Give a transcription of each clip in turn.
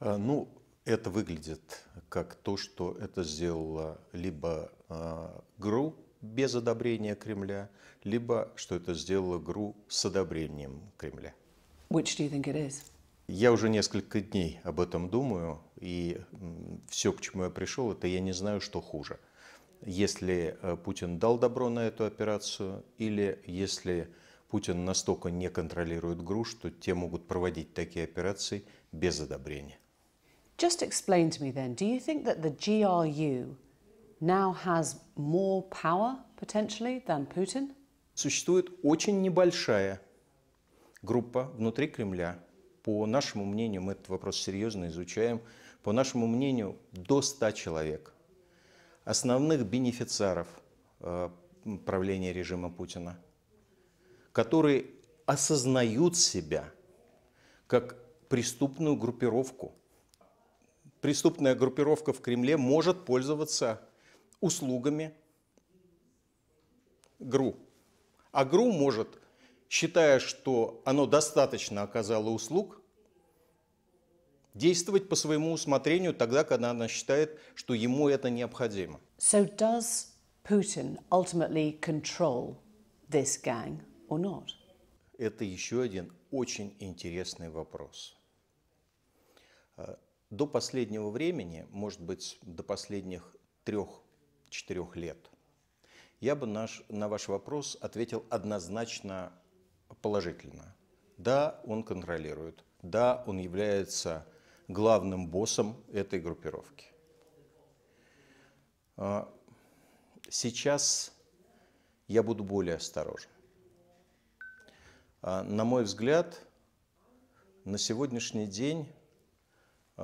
Э, ну, это выглядит как то, что это сделала либо э, ГРУ без одобрения Кремля, либо что это сделала ГРУ с одобрением Кремля. Which do you think it is? Я уже несколько дней об этом думаю, и все, к чему я пришел, это я не знаю, что хуже. Если э, Путин дал добро на эту операцию, или если Путин настолько не контролирует ГРУ, что те могут проводить такие операции без одобрения. Just explain to me then, do you think that the GRU now has more power potentially than Putin? Существует очень небольшая группа внутри Кремля. По нашему мнению, мы этот вопрос серьезно изучаем, по нашему мнению, до 100 человек. Основных бенефициаров э, правления режима Путина, которые осознают себя как преступную группировку – преступная группировка в Кремле может пользоваться услугами ГРУ. А ГРУ может, считая, что оно достаточно оказало услуг, действовать по своему усмотрению тогда, когда она считает, что ему это необходимо. So does Putin ultimately control this gang or not? Это еще один очень интересный вопрос. До последнего времени, может быть, до последних трех-четырех лет, я бы наш, на ваш вопрос ответил однозначно положительно. Да, он контролирует. Да, он является главным боссом этой группировки. А, сейчас я буду более осторожен. А, на мой взгляд, на сегодняшний день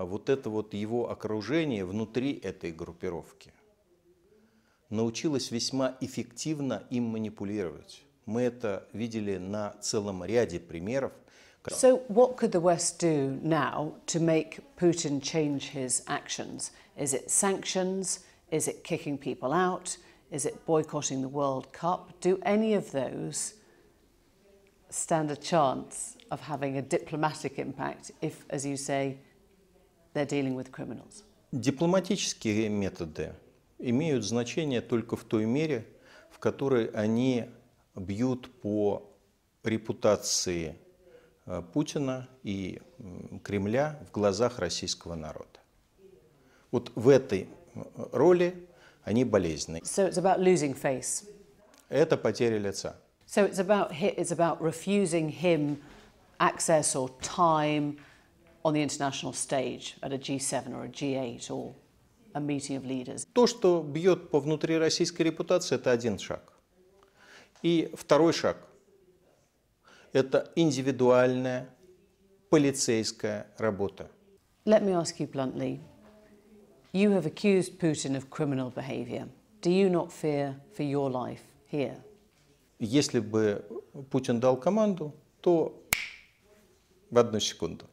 вот это вот его окружение внутри этой группировки научилось весьма эффективно им манипулировать. Мы это видели на целом ряде примеров. So what could the West do now to make Putin change his actions? Is it sanctions? Is it kicking people out? Is it boycotting the World Cup? Do any of those stand a chance of having a diplomatic impact if, as you say, they're dealing with criminals. Дипломатические методы имеют значение только в той мере, в которой они бьют по репутации э, Путина и Кремля в глазах российского народа. Вот в этой э, роли они болезненны. So it's about losing face. Это потеря лица. So it's about, it's about refusing him access or time on the international stage at a G7 or a G8 or a meeting of leaders. То, что бьет по внутри российской репутации, это один шаг. И второй шаг – это индивидуальная полицейская работа. Let me ask you bluntly. You have accused Putin of criminal behavior. Do you not fear for your life here? Если бы Путин дал команду, то в одну секунду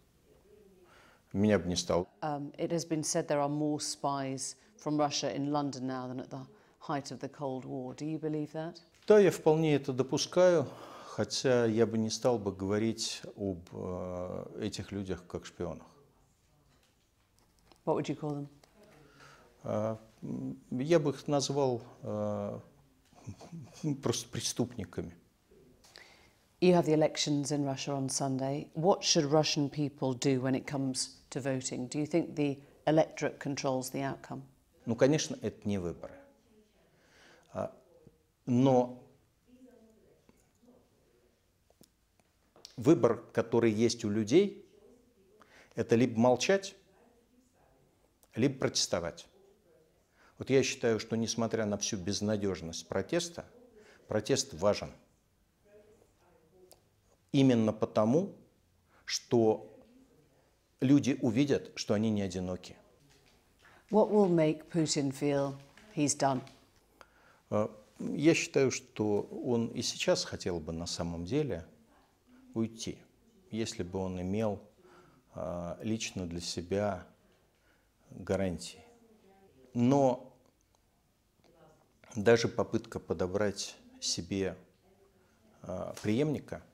меня бы не стал. Um, it has been said there are more spies from Russia in London now than at the height of the Cold War. Do you believe that? Да, я вполне это допускаю, хотя я бы не стал бы говорить об э, этих людях как шпионах. What would you call them? Uh, я бы их назвал uh, просто преступниками. You have the elections in Russia on Sunday. What should Russian people do when it comes to voting? Do you think the electorate controls the outcome? Ну, конечно, это не выборы. Но выбор, который есть у людей, это либо молчать, либо протестовать. Вот я считаю, что несмотря на всю безнадежность протеста, протест важен – Именно потому, что люди увидят, что они не одиноки. What will make Putin feel he's done? Э, я считаю, что он и сейчас хотел бы на самом деле уйти, если бы он имел э, лично для себя гарантии. Но даже попытка подобрать себе э, преемника –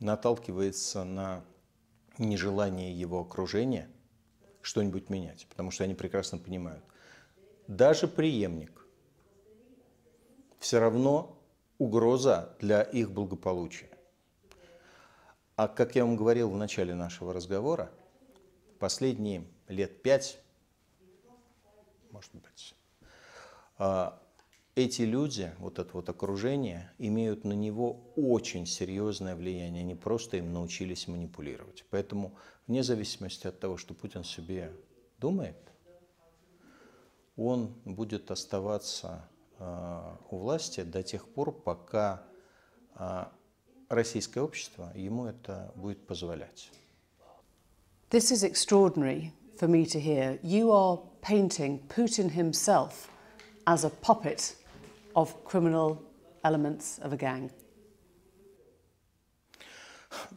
наталкивается на нежелание его окружения что-нибудь менять, потому что они прекрасно понимают. Даже преемник все равно угроза для их благополучия. А как я вам говорил в начале нашего разговора, последние лет пять, может быть, а, эти люди, вот это вот окружение, имеют на него очень серьезное влияние. Они просто им научились манипулировать. Поэтому вне зависимости от того, что Путин себе думает, он будет оставаться а, у власти до тех пор, пока а, российское общество ему это будет позволять. This is extraordinary for me to hear. You are painting Putin himself – as a puppet of criminal elements of a gang.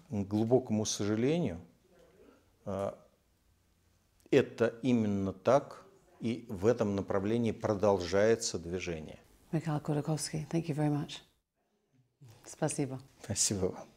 глубокому сожалению, э, это именно так, и в этом направлении продолжается движение. Михаил Кудаковский, thank you very much. Спасибо. Спасибо вам.